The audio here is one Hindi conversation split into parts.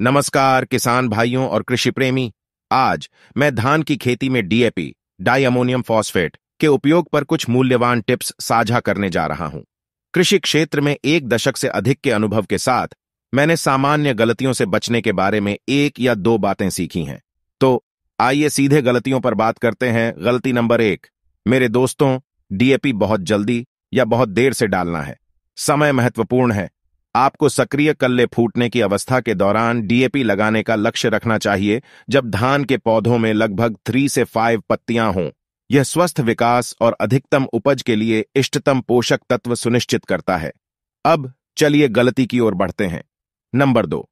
नमस्कार किसान भाइयों और कृषि प्रेमी आज मैं धान की खेती में डीएपी डायमोनियम फॉस्फेट के उपयोग पर कुछ मूल्यवान टिप्स साझा करने जा रहा हूं कृषि क्षेत्र में एक दशक से अधिक के अनुभव के साथ मैंने सामान्य गलतियों से बचने के बारे में एक या दो बातें सीखी हैं तो आइए सीधे गलतियों पर बात करते हैं गलती नंबर एक मेरे दोस्तों डीएपी बहुत जल्दी या बहुत देर से डालना है समय महत्वपूर्ण है आपको सक्रिय कल्ले फूटने की अवस्था के दौरान डीएपी लगाने का लक्ष्य रखना चाहिए जब धान के पौधों में लगभग थ्री से फाइव पत्तियां हों यह स्वस्थ विकास और अधिकतम उपज के लिए इष्टतम पोषक तत्व सुनिश्चित करता है अब चलिए गलती की ओर बढ़ते हैं नंबर दो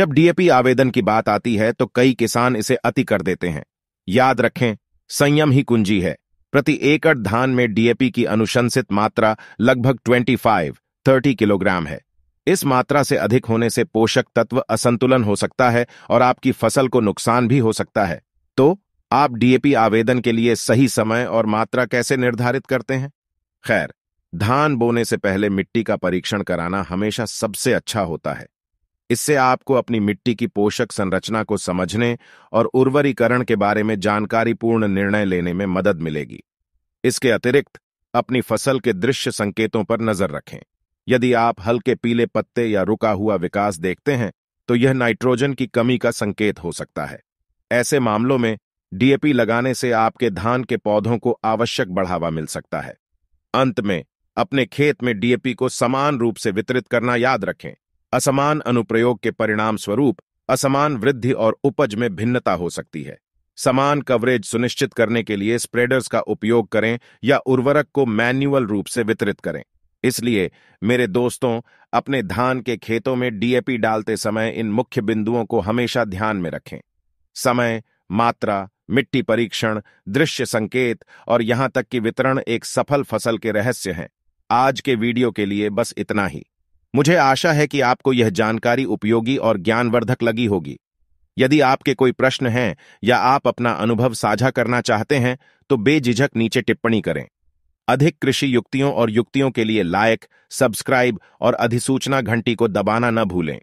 जब डीएपी आवेदन की बात आती है तो कई किसान इसे अति कर देते हैं याद रखें संयम ही कुंजी है प्रति एकड़ धान में डीएपी की अनुशंसित मात्रा लगभग 25, 30 किलोग्राम है इस मात्रा से अधिक होने से पोषक तत्व असंतुलन हो सकता है और आपकी फसल को नुकसान भी हो सकता है तो आप डीएपी आवेदन के लिए सही समय और मात्रा कैसे निर्धारित करते हैं खैर धान बोने से पहले मिट्टी का परीक्षण कराना हमेशा सबसे अच्छा होता है इससे आपको अपनी मिट्टी की पोषक संरचना को समझने और उर्वरीकरण के बारे में जानकारीपूर्ण निर्णय लेने में मदद मिलेगी इसके अतिरिक्त अपनी फसल के दृश्य संकेतों पर नजर रखें यदि आप हल्के पीले पत्ते या रुका हुआ विकास देखते हैं तो यह नाइट्रोजन की कमी का संकेत हो सकता है ऐसे मामलों में डीएपी लगाने से आपके धान के पौधों को आवश्यक बढ़ावा मिल सकता है अंत में अपने खेत में डीएपी को समान रूप से वितरित करना याद रखें असमान अनुप्रयोग के परिणाम स्वरूप असमान वृद्धि और उपज में भिन्नता हो सकती है समान कवरेज सुनिश्चित करने के लिए स्प्रेडर्स का उपयोग करें या उर्वरक को मैन्युअल रूप से वितरित करें इसलिए मेरे दोस्तों अपने धान के खेतों में डीएपी डालते समय इन मुख्य बिंदुओं को हमेशा ध्यान में रखें समय मात्रा मिट्टी परीक्षण दृश्य संकेत और यहां तक कि वितरण एक सफल फसल के रहस्य हैं आज के वीडियो के लिए बस इतना ही मुझे आशा है कि आपको यह जानकारी उपयोगी और ज्ञानवर्धक लगी होगी यदि आपके कोई प्रश्न हैं या आप अपना अनुभव साझा करना चाहते हैं तो बेझिझक नीचे टिप्पणी करें अधिक कृषि युक्तियों और युक्तियों के लिए लायक सब्सक्राइब और अधिसूचना घंटी को दबाना न भूलें